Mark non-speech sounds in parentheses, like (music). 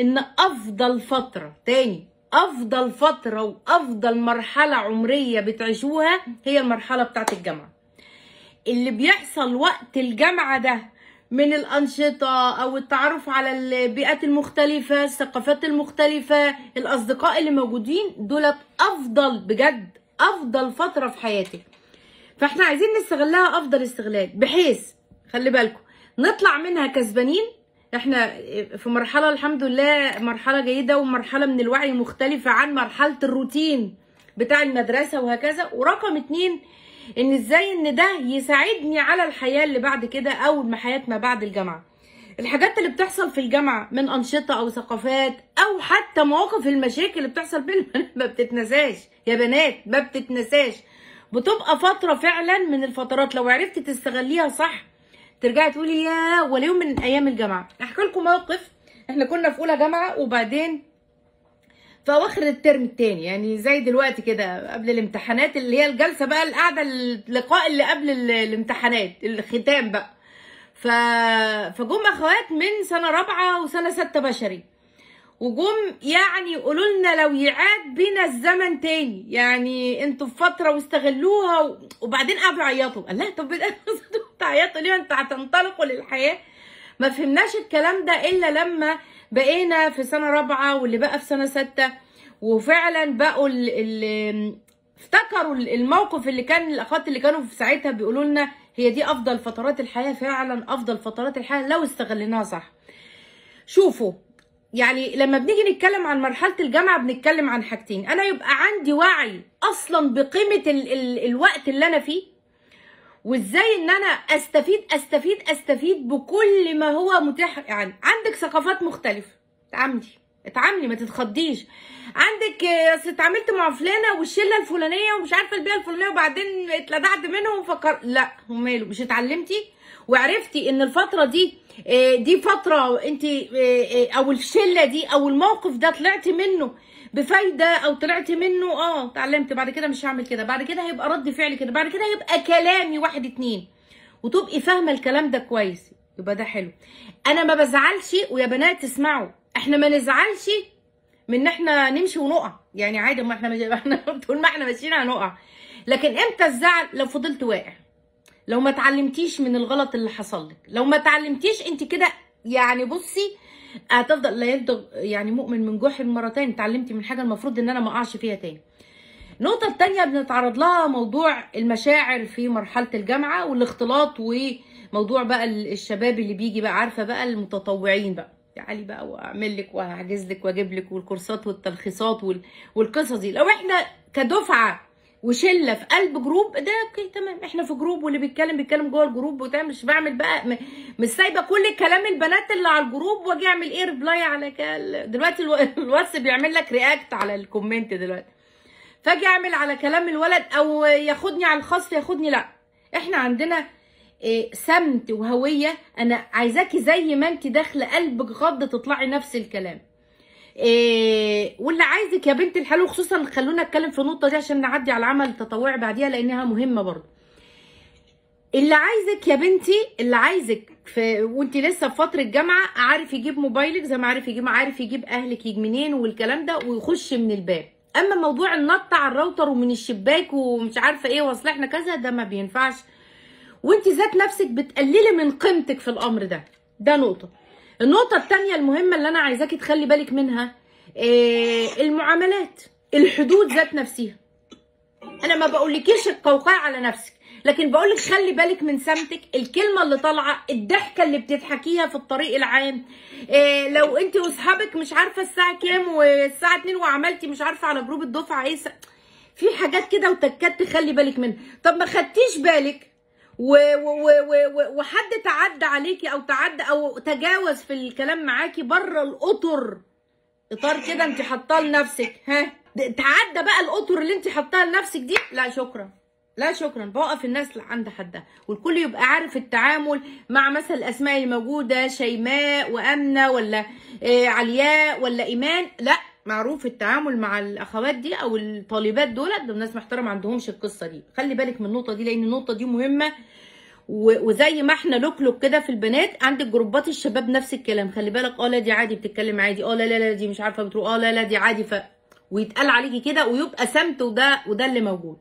ان افضل فتره تاني افضل فتره وافضل مرحله عمريه بتعيشوها هي المرحله بتاعه الجامعه اللي بيحصل وقت الجامعه ده من الأنشطة أو التعرف على البيئات المختلفة الثقافات المختلفة الأصدقاء اللي موجودين دولت أفضل بجد أفضل فترة في حياتك فإحنا عايزين نستغلها أفضل استغلال بحيث خلي بالكم نطلع منها كسبانين احنا في مرحله الحمد لله مرحله جيده ومرحله من الوعي مختلفه عن مرحله الروتين بتاع المدرسه وهكذا ورقم اتنين ان ازاي ان ده يساعدني على الحياه اللي بعد كده او حياه ما بعد الجامعه الحاجات اللي بتحصل في الجامعه من انشطه او ثقافات او حتى مواقف المشاكل اللي بتحصل بين (laughs) ما بتتنساش يا بنات ما بتتنساش بتبقى فتره فعلا من الفترات لو عرفتي تستغليها صح ترجعي تقولي يا ولا يوم من ايام الجامعه احكي لكم موقف احنا كنا في اولى جامعه وبعدين في اواخر الترم الثاني يعني زي دلوقتي كده قبل الامتحانات اللي هي الجلسه بقى القعده اللقاء اللي قبل الامتحانات الختام بقى ف فجم اخوات من سنه رابعه وسنه سته بشري وجم يعني يقولوا لنا لو يعاد بينا الزمن تاني يعني انتوا في فتره واستغلوها و... وبعدين قعدوا يعيطوا قال لها طب (laughs) ده تعيطوا ليه انت هتنطلقوا للحياه ما فهمناش الكلام ده الا لما بقينا في سنه رابعه واللي بقى في سنه سته وفعلا بقوا اللي افتكروا الموقف اللي كان الاخوات اللي كانوا في ساعتها بيقولوا لنا هي دي افضل فترات الحياه فعلا افضل فترات الحياه لو استغليناها صح شوفوا يعني لما بنيجي نتكلم عن مرحله الجامعه بنتكلم عن حاجتين انا يبقى عندي وعي اصلا بقيمه الوقت اللي انا فيه وازاي ان انا استفيد استفيد استفيد بكل ما هو متاح يعني عندك ثقافات مختلفه اتعاملي اتعاملي ما تتخضيش عندك اصل اتعاملت مع فلانه والشله الفلانيه ومش عارفه البيئه الفلانيه وبعدين اتلدعت منهم فكر لا وماله مش اتعلمتي وعرفتي ان الفتره دي آه، دي فتره انت آه، آه، او الشله دي او الموقف ده طلعتي منه بفايده او طلعتي منه اه اتعلمت بعد كده مش هعمل كده بعد كده هيبقى رد فعلي كده بعد كده هيبقى كلامي واحد اتنين وتبقي فاهمه الكلام ده كويس يبقى ده حلو انا ما بزعلش ويا بنات اسمعوا احنا ما نزعلش من ان احنا نمشي ونقع يعني عادي ما احنا احنا (laughs) طول ما احنا ماشيين هنقع لكن امتى الزعل لو فضلت واقع لو ما تعلمتيش من الغلط اللي حصل لك لو ما تعلمتيش انت كده يعني بصي هتفضل لا يبدو يعني مؤمن من جحر مره تاني اتعلمتي من حاجه المفروض ان انا ما اقعش فيها تاني النقطه الثانيه بنتعرض لها موضوع المشاعر في مرحله الجامعه والاختلاط وموضوع بقى الشباب اللي بيجي بقى عارفه بقى المتطوعين بقى تعالي بقى واعمل لك وهحجز لك واجيب لك والكورسات والتلخيصات والقصص دي لو احنا كدفعه وشله في قلب جروب ده اوكي تمام احنا في جروب واللي بيتكلم بيتكلم جوه الجروب وده مش بعمل بقى مش سايبه كل كلام البنات اللي على الجروب واجي اعمل ايه ريبلاي على كل دلوقتي (laughs) الواتس بيعمل لك رياكت على الكومنت دلوقتي فاجي اعمل على كلام الولد او ياخدني على الخاص ياخدني لا احنا عندنا آه، سمت وهويه انا عايزاكي زي ما انت داخله قلبك غض تطلعي نفس الكلام إيه واللي عايزك يا بنت الحلوه خصوصا خلونا نتكلم في النقطه دي عشان نعدي على العمل التطوعي بعديها لانها مهمه برضه اللي عايزك يا بنتي اللي عايزك في وانت لسه في فتره جامعه عارف يجيب موبايلك زي ما عارف يجيب عارف يجيب اهلك يجيب منين والكلام ده ويخش من الباب اما موضوع النط على الراوتر ومن الشباك ومش عارفه ايه واصل احنا كذا ده ما بينفعش وانت ذات نفسك بتقللي من قيمتك في الامر ده ده نقطه النقطه الثانيه المهمه اللي انا عايزاكي تخلي بالك منها آه، المعاملات الحدود ذات نفسها انا ما بقولكيش القوقعه على نفسك لكن بقولك خلي بالك من سمتك الكلمة اللي طالعة الضحكة اللي بتضحكيها في الطريق العام إيه لو انت واصحابك مش عارفة الساعة كام والساعة 2 وعملتي مش عارفة على جروب الدفعة ايه في حاجات كده وتكات تخلي بالك منها طب ما خدتيش بالك وحد تعدى عليكي او تعدى او تجاوز في الكلام معاكي بره الاطر اطار كده انت حاطاه لنفسك ها تعدى بقى الاطر اللي انت حاطاها لنفسك دي لا شكرا لا شكرا بوقف الناس عند حدها والكل يبقى عارف التعامل مع مثلا الاسماء اللي موجوده شيماء وامنه ولا آه، علياء ولا ايمان لا معروف التعامل مع الاخوات دي او الطالبات دولت دول ناس محترمه ما عندهمش القصه دي خلي بالك من النقطه دي لان النقطه دي مهمه وزي ما احنا لوكلوك كده في البنات عندك جروبات الشباب نفس الكلام خلي بالك اه لا دي عادي بتتكلم عادي اه لا لا لا دي مش عارفه بتقول اه لا لا دي عادي ف ويتقال عليكي كده ويبقى سمت وده وده اللي موجود